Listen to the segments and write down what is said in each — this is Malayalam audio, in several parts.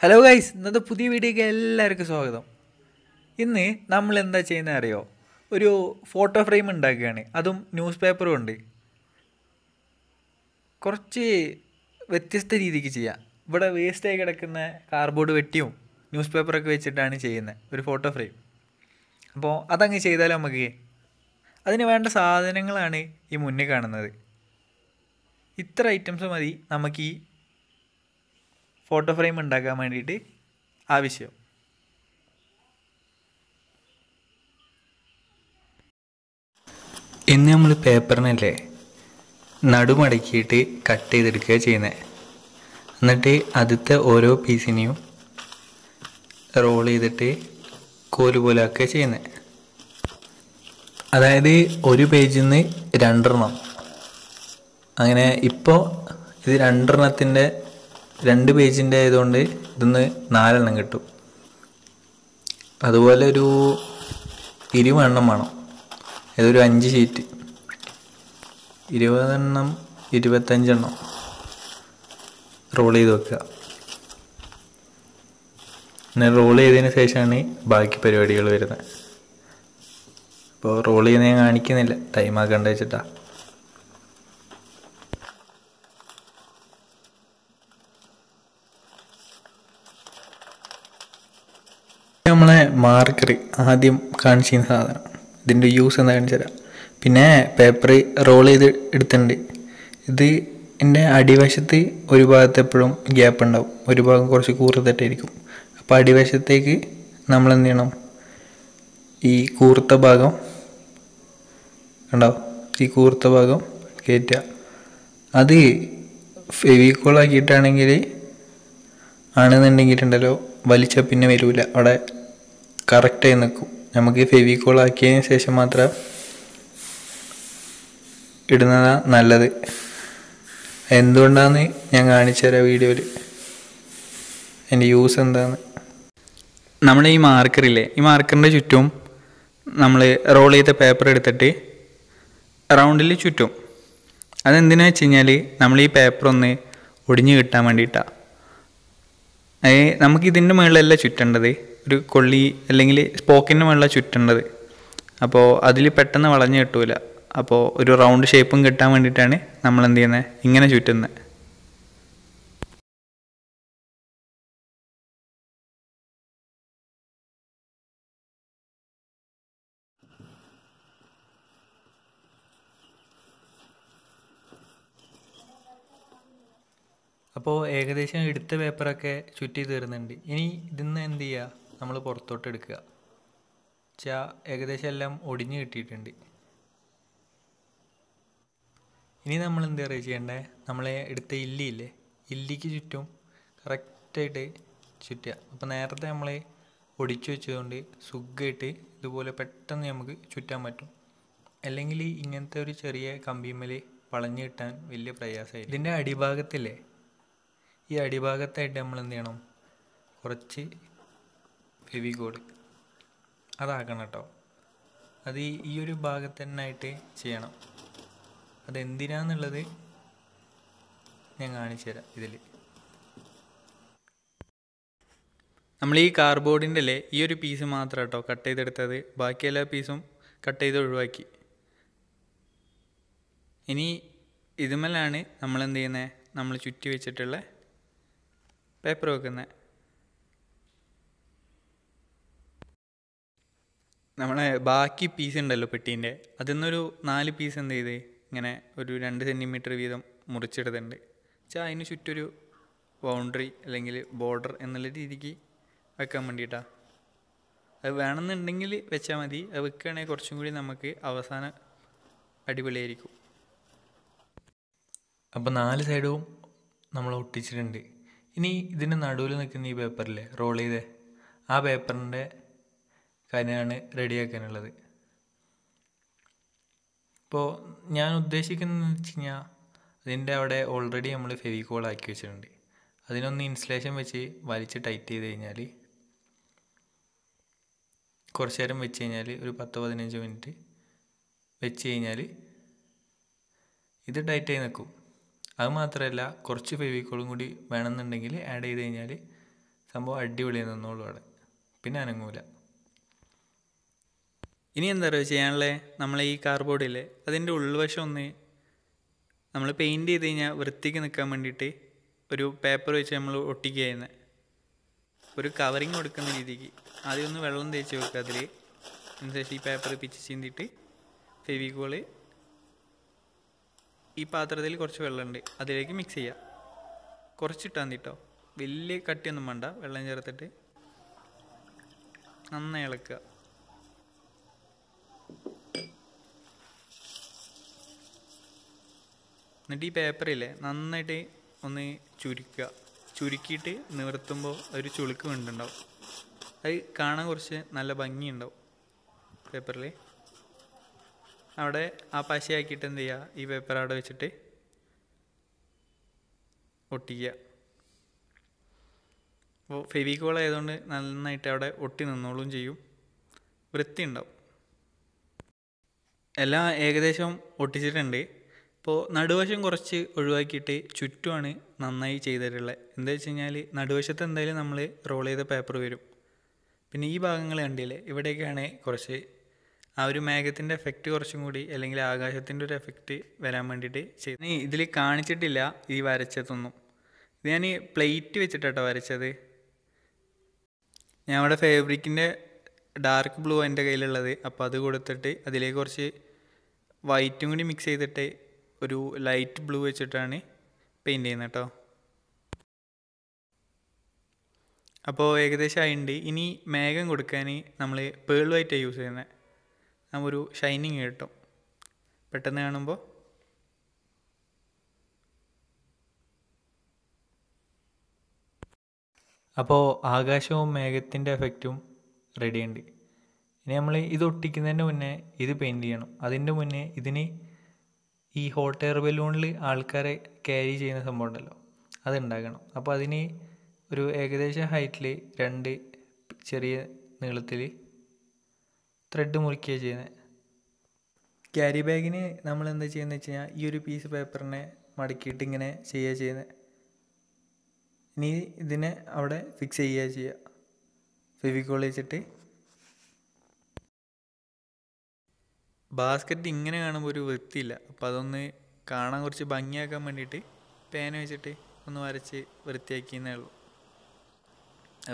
ഹലോ ഗൈസ് ഇന്നത്തെ പുതിയ വീഡിയോയ്ക്ക് എല്ലാവർക്കും സ്വാഗതം ഇന്ന് നമ്മൾ എന്താ ചെയ്യുന്നത് അറിയോ ഒരു ഫോട്ടോ ഫ്രെയിം ഉണ്ടാക്കുകയാണ് അതും ന്യൂസ് പേപ്പറും ഉണ്ട് കുറച്ച് വ്യത്യസ്ത രീതിക്ക് ചെയ്യാം ഇവിടെ വേസ്റ്റായി കിടക്കുന്ന കാർഡ്ബോർഡ് വെട്ടിയും ന്യൂസ് പേപ്പറൊക്കെ വെച്ചിട്ടാണ് ചെയ്യുന്നത് ഒരു ഫോട്ടോ ഫ്രെയിം അപ്പോൾ അതങ്ങ് ചെയ്താലും നമുക്ക് അതിന് വേണ്ട സാധനങ്ങളാണ് ഈ മുന്നിൽ കാണുന്നത് ഇത്ര ഐറ്റംസ് മതി നമുക്ക് ഈ ഫോട്ടോ ഫ്രെയിം ഉണ്ടാക്കാൻ വേണ്ടിയിട്ട് ആവശ്യം ഇന്ന് നമ്മൾ പേപ്പറിനല്ലേ നടുമടക്കിയിട്ട് കട്ട് ചെയ്തെടുക്കുക ചെയ്യുന്നത് എന്നിട്ട് ആദ്യത്തെ ഓരോ പീസിനെയും റോൾ ചെയ്തിട്ട് കോലുപോലാക്കുക ചെയ്യുന്നത് അതായത് ഒരു പേജിൽ നിന്ന് രണ്ടെണ്ണം അങ്ങനെ ഇപ്പോൾ ഇത് രണ്ടെണ്ണത്തിൻ്റെ രണ്ട് പേജിൻ്റെ ആയതുകൊണ്ട് ഇതിന്ന് നാലെണ്ണം കിട്ടും അതുപോലെ ഒരു ഇരുപതെണ്ണം വേണം ഏതൊരു അഞ്ച് ഷീറ്റ് ഇരുപതെണ്ണം ഇരുപത്തഞ്ചെണ്ണം റോൾ ചെയ്ത് വെക്കുക പിന്നെ റോൾ ചെയ്തതിന് ശേഷമാണ് ബാക്കി പരിപാടികൾ വരുന്നത് അപ്പോൾ റോൾ ചെയ്യുന്നത് ഞാൻ കാണിക്കുന്നില്ല ടൈം ആക്കേണ്ട വെച്ചിട്ടാണ് മാർക്കറി ആദ്യം കാണിച്ചിരുന്ന സാധനം ഇതിൻ്റെ യൂസ് എന്താ കാണിച്ചു തരാം പിന്നെ പേപ്പർ റോൾ ചെയ്ത് എടുത്തിട്ടുണ്ട് ഇത് എൻ്റെ അടിവശത്ത് ഒരു ഭാഗത്ത് എപ്പോഴും ഗ്യാപ്പ് ഉണ്ടാവും ഒരു ഭാഗം കുറച്ച് കൂർത്തിട്ടായിരിക്കും അപ്പോൾ അടിവശത്തേക്ക് നമ്മൾ എന്ത് ചെയ്യണം ഈ കൂർത്ത ഭാഗം ഉണ്ടാവും ഈ കൂർത്ത ഭാഗം കയറ്റുക അത് ഫെവിക്കോളാക്കിയിട്ടാണെങ്കിൽ ആക്കിയിട്ടാണെങ്കിൽ ഉണ്ടല്ലോ വലിച്ചാൽ പിന്നെ വരില്ല അവിടെ കറക്റ്റായി നിൽക്കും നമുക്ക് ഫെവിക്കോൾ ആക്കിയതിന് ശേഷം മാത്രം ഇടുന്നതാണ് നല്ലത് എന്തുകൊണ്ടാന്ന് ഞാൻ കാണിച്ചു തരാം വീഡിയോയിൽ അതിൻ്റെ യൂസ് എന്താണ് നമ്മുടെ ഈ മാർക്കറില്ലേ ഈ മാർക്കറിൻ്റെ ചുറ്റും നമ്മൾ റോൾ ചെയ്ത പേപ്പർ എടുത്തിട്ട് റൗണ്ടിൽ ചുറ്റും അതെന്തിനു വെച്ച് കഴിഞ്ഞാൽ നമ്മൾ ഈ പേപ്പർ ഒന്ന് ഒടിഞ്ഞു കിട്ടാൻ വേണ്ടിയിട്ടാണ് നമുക്കിതിൻ്റെ മുകളിലല്ല ചുറ്റേണ്ടത് ഒരു കൊള്ളി അല്ലെങ്കിൽ സ്പോക്കിന് മുകളിലാണ് ചുറ്റേണ്ടത് അപ്പോൾ അതിൽ പെട്ടെന്ന് വളഞ്ഞു കിട്ടൂല അപ്പോൾ ഒരു റൗണ്ട് ഷേപ്പും കിട്ടാൻ വേണ്ടിയിട്ടാണ് നമ്മൾ എന്ത് ചെയ്യുന്നത് ഇങ്ങനെ ചുറ്റുന്നത് അപ്പോൾ ഏകദേശം എടുത്ത പേപ്പറൊക്കെ ചുറ്റി തീർന്നുണ്ട് ഇനി ഇതിന്ന് എന്ത് ചെയ്യുക നമ്മൾ പുറത്തോട്ട് എടുക്കുക ച ഏകദേശം എല്ലാം ഒടിഞ്ഞ് കിട്ടിയിട്ടുണ്ട് ഇനി നമ്മൾ എന്താ പറയുക ചെയ്യേണ്ടത് നമ്മളെ എടുത്ത ഇല്ലിയില്ലേ ഇല്ലിക്ക് ചുറ്റും കറക്റ്റായിട്ട് ചുറ്റുക അപ്പോൾ നേരത്തെ നമ്മൾ ഒടിച്ചു വെച്ചതുകൊണ്ട് സുഖമായിട്ട് ഇതുപോലെ പെട്ടെന്ന് നമുക്ക് ചുറ്റാൻ പറ്റും അല്ലെങ്കിൽ ഇങ്ങനത്തെ ഒരു ചെറിയ കമ്പിമേൽ വളഞ്ഞു കിട്ടാൻ വലിയ പ്രയാസമായി ഇതിൻ്റെ അടിഭാഗത്തില്ലേ ഈ അടിഭാഗത്തായിട്ട് നമ്മൾ എന്ത് ചെയ്യണം കുറച്ച് ഫെവിഗോൾ അതാക്കണം കേട്ടോ അത് ഈ ഒരു ഭാഗത്ത് തന്നെ ആയിട്ട് ചെയ്യണം അതെന്തിനാന്നുള്ളത് ഞാൻ കാണിച്ചു തരാം ഇതിൽ നമ്മൾ ഈ കാർബോർഡിൻ്റെ അല്ലേ ഈ ഒരു പീസ് മാത്രം കേട്ടോ കട്ട് ചെയ്തെടുത്തത് ബാക്കി എല്ലാ പീസും കട്ട് ചെയ്ത് ഒഴിവാക്കി ഇനി ഇതുമലാണ് നമ്മൾ എന്ത് ചെയ്യുന്നത് നമ്മൾ ചുറ്റി വെച്ചിട്ടുള്ള പേപ്പർ വെക്കുന്നത് നമ്മളെ ബാക്കി പീസ് ഉണ്ടല്ലോ പെട്ടീൻ്റെ അതിൽ നിന്നൊരു നാല് പീസ് എന്ത് ചെയ്ത് ഇങ്ങനെ ഒരു രണ്ട് സെൻറ്റിമീറ്റർ വീതം മുറിച്ചിടുന്നുണ്ട് വെച്ചാൽ അതിന് ചുറ്റൊരു ബൗണ്ടറി അല്ലെങ്കിൽ ബോർഡർ എന്നുള്ള രീതിക്ക് വെക്കാൻ വേണ്ടിയിട്ടാണ് അത് വേണമെന്നുണ്ടെങ്കിൽ വെച്ചാൽ മതി അത് വെക്കുകയാണെങ്കിൽ കുറച്ചും കൂടി നമുക്ക് അവസാനം അടിപൊളിയായിരിക്കും അപ്പോൾ നാല് സൈഡും നമ്മൾ ഒട്ടിച്ചിട്ടുണ്ട് ഇനി ഇതിൻ്റെ നടുവിൽ നിൽക്കുന്ന ഈ പേപ്പറിലെ റോൾ ചെയ്തേ ആ പേപ്പറിൻ്റെ കാര്യമാണ് റെഡിയാക്കാനുള്ളത് ഇപ്പോൾ ഞാൻ ഉദ്ദേശിക്കുന്നതെന്ന് വെച്ച് കഴിഞ്ഞാൽ അതിൻ്റെ അവിടെ ഓൾറെഡി നമ്മൾ ഫെവിക്കോൾ ആക്കി വെച്ചിട്ടുണ്ട് അതിനൊന്ന് ഇൻസുലേഷൻ വെച്ച് വലിച്ച് ടൈറ്റ് ചെയ്ത് കഴിഞ്ഞാൽ കുറച്ച് നേരം വെച്ച് കഴിഞ്ഞാൽ ഒരു പത്ത് പതിനഞ്ച് മിനിറ്റ് വെച്ച് കഴിഞ്ഞാൽ ഇത് ആയി നിൽക്കും അത് മാത്രമല്ല കുറച്ച് ഫെവിക്കോളും കൂടി വേണമെന്നുണ്ടെങ്കിൽ ആഡ് ചെയ്ത് കഴിഞ്ഞാൽ സംഭവം അടിപൊളി നിന്നോളൂ അവിടെ പിന്നെ അനങ്ങൂല ഇനി എന്താ പറയുക ചെയ്യാനുള്ളത് നമ്മൾ ഈ കാർബോർഡില്ലേ അതിൻ്റെ ഉൾവശം ഒന്ന് നമ്മൾ പെയിൻറ്റ് ചെയ്ത് കഴിഞ്ഞാൽ വൃത്തിക്ക് നിൽക്കാൻ വേണ്ടിയിട്ട് ഒരു പേപ്പർ വെച്ച് നമ്മൾ ഒട്ടിക്കുക ഒരു കവറിങ് കൊടുക്കുന്ന രീതിക്ക് ആദ്യം ഒന്ന് വെള്ളം തേച്ച് വെക്കുക അതിൽ അതിനുശേഷം ഈ പേപ്പർ പിച്ച് ചീന്തിയിട്ട് ഫെവിക്കോള് ഈ പാത്രത്തിൽ കുറച്ച് വെള്ളമുണ്ട് അതിലേക്ക് മിക്സ് ചെയ്യുക കുറച്ചിട്ടാൽ മതി വലിയ കട്ടിയൊന്നും വേണ്ട വെള്ളം ചേർത്തിട്ട് നന്നായി ഇളക്കുക എന്നിട്ട് ഈ പേപ്പറില്ലേ നന്നായിട്ട് ഒന്ന് ചുരുക്കുക ചുരുക്കിയിട്ട് നിവർത്തുമ്പോൾ ഒരു ചുളുക്ക് വീണ്ടുണ്ടാവും അത് കാണാൻ കുറച്ച് നല്ല ഭംഗിയുണ്ടാവും പേപ്പറിൽ അവിടെ ആ പശയാക്കിയിട്ട് എന്ത് ചെയ്യുക ഈ പേപ്പർ അവിടെ വെച്ചിട്ട് ഒട്ടിക്കുക അപ്പോൾ ഫെവിക്കോൾ ആയതുകൊണ്ട് നന്നായിട്ട് അവിടെ ഒട്ടി നിന്നോളും ചെയ്യും വൃത്തി ഉണ്ടാവും എല്ലാം ഏകദേശം ഒട്ടിച്ചിട്ടുണ്ട് ഇപ്പോൾ നടുവശം കുറച്ച് ഒഴിവാക്കിയിട്ട് ചുറ്റുമാണ് നന്നായി ചെയ്തിട്ടുള്ളത് എന്താ വെച്ച് കഴിഞ്ഞാൽ നടുവശത്ത് എന്തായാലും നമ്മൾ റോൾ ചെയ്ത പേപ്പർ വരും പിന്നെ ഈ ഭാഗങ്ങൾ കണ്ടില്ലേ ഇവിടെയൊക്കെയാണ് കുറച്ച് ആ ഒരു മേഘത്തിൻ്റെ എഫക്റ്റ് കുറച്ചും കൂടി അല്ലെങ്കിൽ ആകാശത്തിൻ്റെ ഒരു എഫക്റ്റ് വരാൻ വേണ്ടിയിട്ട് ചെയ്തു നീ ഇതിൽ കാണിച്ചിട്ടില്ല ഈ വരച്ചതൊന്നും ഇത് ഞാൻ പ്ലേറ്റ് വെച്ചിട്ടാണ് വരച്ചത് ഞാൻ അവിടെ ഫേബ്രിക്കിൻ്റെ ഡാർക്ക് ബ്ലൂ എൻ്റെ കയ്യിലുള്ളത് അപ്പോൾ അത് കൊടുത്തിട്ട് അതിലേക്ക് കുറച്ച് വൈറ്റും കൂടി മിക്സ് ചെയ്തിട്ട് ഒരു ലൈറ്റ് ബ്ലൂ വെച്ചിട്ടാണ് പെയിൻറ്റ് ചെയ്യുന്നത് കേട്ടോ അപ്പോൾ ഏകദേശം ആയിട്ടുണ്ട് ഇനി മേഘം കൊടുക്കാൻ നമ്മൾ പേൾ വൈറ്റാണ് യൂസ് ചെയ്യുന്നത് നമ്മൊരു ഷൈനിങ് കിട്ടും പെട്ടെന്ന് കാണുമ്പോൾ അപ്പോൾ ആകാശവും മേഘത്തിൻ്റെ എഫക്റ്റും റെഡിയുണ്ട് ഇനി നമ്മൾ ഇത് ഒട്ടിക്കുന്നതിൻ്റെ മുന്നേ ഇത് പെയിൻറ്റ് ചെയ്യണം അതിൻ്റെ മുന്നേ ഇതിന് ഈ ഹോട്ട് എയർ ബലൂണിൽ ആൾക്കാരെ ക്യാരി ചെയ്യുന്ന സംഭവം ഉണ്ടല്ലോ അതുണ്ടാക്കണം അപ്പോൾ അതിന് ഒരു ഏകദേശം ഹൈറ്റിൽ രണ്ട് ചെറിയ നീളത്തിൽ ത്രെഡ് മുറിക്കുക ചെയ്യുന്നത് ക്യാരി ബാഗിന് നമ്മൾ എന്താ ചെയ്യുന്നത് വെച്ച് കഴിഞ്ഞാൽ ഈ ഒരു പീസ് പേപ്പറിനെ മടക്കിയിട്ട് ഇങ്ങനെ ചെയ്യുക ചെയ്യുന്നത് ഇനി ഇതിനെ അവിടെ ഫിക്സ് ചെയ്യുക ചെയ്യുക ഫെവിക്കോൾ വെച്ചിട്ട് ബാസ്ക്കറ്റ് ഇങ്ങനെ കാണുമ്പോൾ ഒരു വൃത്തിയില്ല അപ്പോൾ അതൊന്ന് കാണാൻ കുറച്ച് ഭംഗിയാക്കാൻ വേണ്ടിയിട്ട് പേന വെച്ചിട്ട് ഒന്ന് വരച്ച് വൃത്തിയാക്കിയെന്നേ ഉള്ളൂ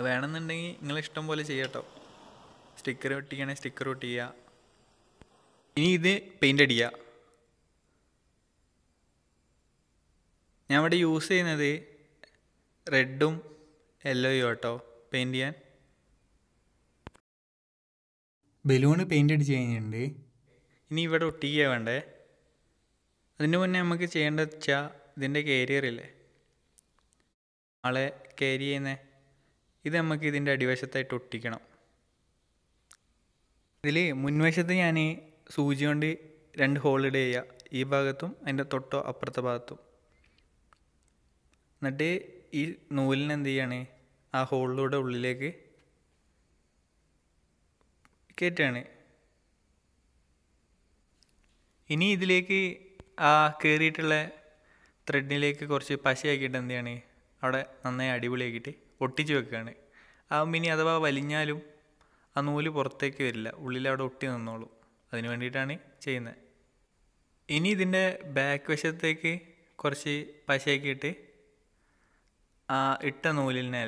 വേണമെന്നുണ്ടെങ്കിൽ നിങ്ങൾ ഇഷ്ടം പോലെ ചെയ്യാട്ടോ സ്റ്റിക്കർ ഒട്ടിക്കണേ സ്റ്റിക്കർ ഒട്ടിക്കുക ഇനി ഇത് പെയിൻ്റ് അടിക്കുക ഞാൻ ഇവിടെ യൂസ് ചെയ്യുന്നത് റെഡും യെല്ലോയും കേട്ടോ പെയിൻറ് ചെയ്യാൻ ബലൂണ് പെയിൻ്റ് അടിച്ച് കഴിഞ്ഞിട്ടുണ്ട് ഇനി ഇവിടെ ഒട്ടിക്കുക വേണ്ടേ അതിന് മുന്നേ നമുക്ക് ചെയ്യേണ്ടത് വെച്ചാൽ ഇതിൻ്റെ ഇല്ലേ ആളെ ക്യാരി ചെയ്യുന്നേ ഇത് നമുക്ക് ഇതിൻ്റെ അടിവശത്തായിട്ട് ഒട്ടിക്കണം ഇതിൽ മുൻവശത്ത് ഞാൻ സൂചി കൊണ്ട് രണ്ട് ഹോളിഡേ ചെയ്യുക ഈ ഭാഗത്തും അതിൻ്റെ തൊട്ടോ അപ്പുറത്തെ ഭാഗത്തും എന്നിട്ട് ഈ നൂലിന് എന്ത് ചെയ്യാണ് ആ ഹോളിലൂടെ ഉള്ളിലേക്ക് കയറ്റുകയാണ് ഇനി ഇതിലേക്ക് ആ കയറിയിട്ടുള്ള ത്രെഡിലേക്ക് കുറച്ച് പശയാക്കിയിട്ട് എന്ത് അവിടെ നന്നായി അടിപൊളിയാക്കിയിട്ട് ഒട്ടിച്ച് വെക്കുകയാണ് ആ ഇനി അഥവാ വലിഞ്ഞാലും ആ നൂല് പുറത്തേക്ക് വരില്ല ഉള്ളിൽ അവിടെ ഒട്ടി നിന്നോളും അതിന് വേണ്ടിയിട്ടാണ് ചെയ്യുന്നത് ഇനി ഇതിൻ്റെ ബാക്ക് വശത്തേക്ക് കുറച്ച് പശയാക്കിയിട്ട് ആ ഇട്ട നൂലിനെ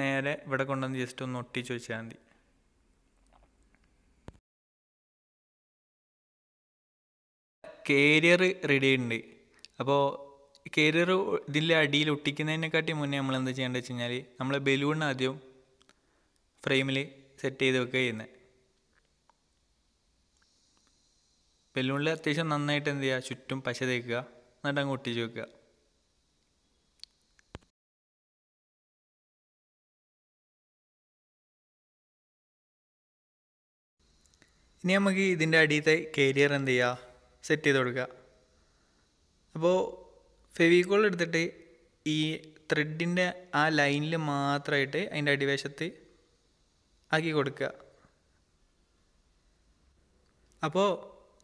നേരെ ഇവിടെ കൊണ്ടുവന്ന് ജസ്റ്റ് ഒന്ന് ഒട്ടിച്ച് വെച്ചാൽ മതി കേരിയർ റെഡി ഉണ്ട് അപ്പോൾ കേരിയർ ഇതിൻ്റെ അടിയിൽ ഒട്ടിക്കുന്നതിനെക്കാട്ടി മുന്നേ നമ്മൾ എന്താ ചെയ്യേണ്ടത് വെച്ച് കഴിഞ്ഞാൽ നമ്മൾ ബലൂൺ ആദ്യം ഫ്രെയിമിൽ സെറ്റ് ചെയ്ത് വെക്കുക ചെയ്യുന്നത് ബലൂണിൽ അത്യാവശ്യം നന്നായിട്ട് എന്ത് ചെയ്യുക ചുറ്റും പശ തേക്കുക എന്നിട്ട് അങ്ങ് ഒട്ടിച്ച് വെക്കുക ഇനി നമുക്ക് ഇതിൻ്റെ അടിയിലത്തെ കരിയർ എന്ത് ചെയ്യുക സെറ്റ് ചെയ്ത് കൊടുക്കുക അപ്പോൾ ഫെവിക്കോൾ എടുത്തിട്ട് ഈ ത്രെഡിൻ്റെ ആ ലൈനിൽ മാത്രമായിട്ട് അതിൻ്റെ അടിവേശത്ത് ആക്കി കൊടുക്കുക അപ്പോൾ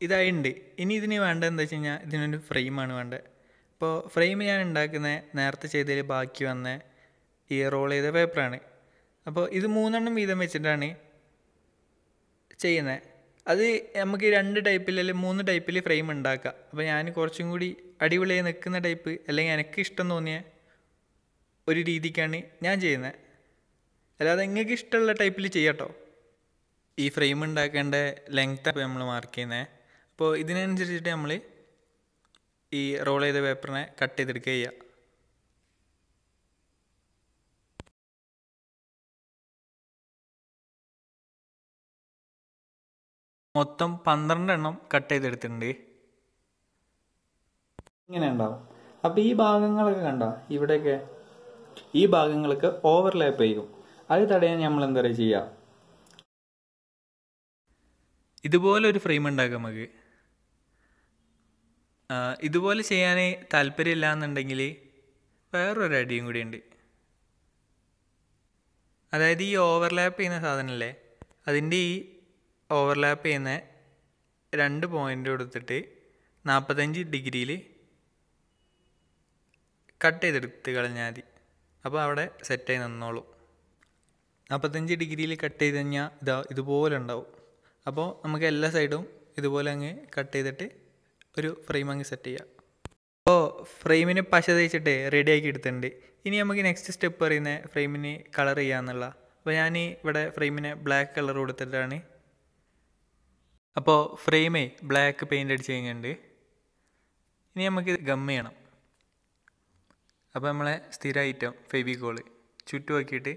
ഇതായിട്ടുണ്ട് ഇനി ഇതിന് വേണ്ടത് എന്താ വെച്ച് കഴിഞ്ഞാൽ ഇതിനൊരു ഫ്രെയിമാണ് വേണ്ടത് അപ്പോൾ ഫ്രെയിം ഞാൻ ഉണ്ടാക്കുന്ന നേരത്തെ ചെയ്തതിൽ ബാക്കി വന്ന ഈ റോൾ ചെയ്ത പേപ്പറാണ് അപ്പോൾ ഇത് മൂന്നെണ്ണം വീതം വെച്ചിട്ടാണ് ചെയ്യുന്നത് അത് നമുക്ക് രണ്ട് ടൈപ്പിൽ അല്ലെങ്കിൽ മൂന്ന് ടൈപ്പിൽ ഫ്രെയിം ഉണ്ടാക്കാം അപ്പോൾ ഞാൻ കുറച്ചും കൂടി അടിപൊളിയായി നിൽക്കുന്ന ടൈപ്പ് അല്ലെങ്കിൽ എനിക്ക് ഇഷ്ടം തോന്നിയ ഒരു രീതിക്കാണ് ഞാൻ ചെയ്യുന്നത് അല്ലാതെ നിങ്ങൾക്ക് ഇഷ്ടമുള്ള ടൈപ്പിൽ ചെയ്യാട്ടോ ഈ ഫ്രെയിം ഉണ്ടാക്കേണ്ട ലെങ്ത് അപ്പോൾ നമ്മൾ മാർക്ക് ചെയ്യുന്നത് അപ്പോൾ ഇതിനനുസരിച്ചിട്ട് നമ്മൾ ഈ റോൾ ചെയ്ത പേപ്പറിനെ കട്ട് ചെയ്തെടുക്കുക ചെയ്യുക മൊത്തം പന്ത്രണ്ട് എണ്ണം കട്ട് ചെയ്തെടുത്തിട്ടുണ്ട് ഇങ്ങനെ ഉണ്ടാവും അപ്പൊ ഈ ഭാഗങ്ങളൊക്കെ കണ്ടോ ഇവിടെയൊക്കെ ഈ ഭാഗങ്ങൾക്ക് ഓവർലാപ്പ് ചെയ്യും അത് തടയാൻ നമ്മൾ എന്താ പറയുക ചെയ്യാം ഇതുപോലെ ഒരു ഫ്രെയിം ഉണ്ടാക്കാം നമുക്ക് ഇതുപോലെ ചെയ്യാൻ താല്പര്യമില്ല എന്നുണ്ടെങ്കിൽ വേറൊരു ഐഡിയയും കൂടി ഉണ്ട് അതായത് ഈ ഓവർലാപ്പ് ചെയ്യുന്ന സാധനമല്ലേ അതിൻ്റെ ഈ ഓവർലാപ്പ് ചെയ്യുന്ന രണ്ട് പോയിൻ്റ് കൊടുത്തിട്ട് നാൽപ്പത്തഞ്ച് ഡിഗ്രിയിൽ കട്ട് ചെയ്തെടുത്ത് കളഞ്ഞാൽ മതി അപ്പോൾ അവിടെ സെറ്റായി നിന്നോളും നാൽപ്പത്തഞ്ച് ഡിഗ്രിയിൽ കട്ട് ചെയ്ത് കഴിഞ്ഞാൽ ഇതാ ഇതുപോലെ ഉണ്ടാവും അപ്പോൾ നമുക്ക് എല്ലാ സൈഡും ഇതുപോലെ അങ്ങ് കട്ട് ചെയ്തിട്ട് ഒരു ഫ്രെയിം അങ്ങ് സെറ്റ് ചെയ്യാം അപ്പോൾ ഫ്രെയിമിന് പശ തേച്ചിട്ട് റെഡിയാക്കി എടുത്തിട്ടുണ്ട് ഇനി നമുക്ക് നെക്സ്റ്റ് സ്റ്റെപ്പ് പറയുന്ന ഫ്രെയിമിന് കളർ ചെയ്യാമെന്നുള്ള അപ്പോൾ ഞാൻ ഇവിടെ ഫ്രെയിമിന് ബ്ലാക്ക് കളർ കൊടുത്തിട്ടാണ് അപ്പോൾ ഫ്രെയിമേ ബ്ലാക്ക് പെയിൻ്റ് അടിച്ച് കഴിഞ്ഞിട്ടുണ്ട് ഇനി നമുക്ക് ഗം ചെയ്യണം അപ്പോൾ നമ്മളെ സ്ഥിര ഐറ്റം ഫെബിക്കോള് ചുറ്റുമാക്കിയിട്ട്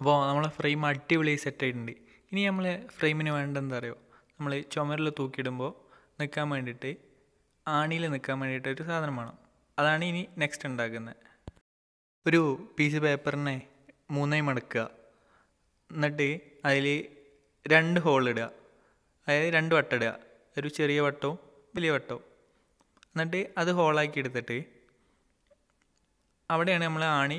അപ്പോൾ നമ്മളെ ഫ്രെയിം അടിപൊളി സെറ്റ് ആയിട്ടുണ്ട് ഇനി നമ്മളെ ഫ്രെയിമിന് വേണ്ട അറിയുമോ നമ്മൾ ചുമരിൽ തൂക്കിയിടുമ്പോൾ നിൽക്കാൻ വേണ്ടിയിട്ട് ആണിയിൽ നിൽക്കാൻ വേണ്ടിയിട്ട് ഒരു സാധനം വേണം അതാണ് ഇനി നെക്സ്റ്റ് ഉണ്ടാക്കുന്നത് ഒരു പീസ് പേപ്പറിനെ മൂന്നായി മടക്കുക എന്നിട്ട് അതിൽ രണ്ട് ഹോളിടുക അതായത് രണ്ട് വട്ടം ഇടുക ഒരു ചെറിയ വട്ടവും വലിയ വട്ടവും എന്നിട്ട് അത് ഹോളാക്കി എടുത്തിട്ട് അവിടെയാണ് നമ്മൾ ആണി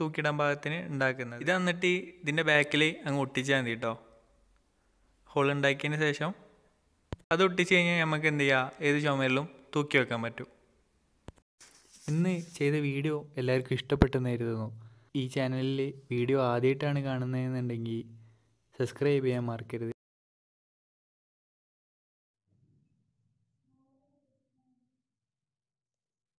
തൂക്കിയിടാൻ ഭാഗത്തിന് ഉണ്ടാക്കുന്നത് ഇത് എന്നിട്ട് ഇതിൻ്റെ ബാക്കിൽ അങ്ങ് ഒട്ടിച്ചാൽ മതി കേട്ടോ ഹോൾ ഉണ്ടാക്കിയതിന് ശേഷം അത് ഒട്ടിച്ച് കഴിഞ്ഞാൽ നമുക്ക് എന്ത് ചെയ്യാം ഏത് ചുമരിലും തൂക്കി വെക്കാൻ പറ്റും ഇന്ന് ചെയ്ത വീഡിയോ എല്ലാവർക്കും ഇഷ്ടപ്പെട്ടെന്ന് കരുതുന്നു ഈ ചാനലിൽ വീഡിയോ ആദ്യമായിട്ടാണ് കാണുന്നതെന്നുണ്ടെങ്കിൽ സബ്സ്ക്രൈബ് ചെയ്യാൻ മറക്കരുത്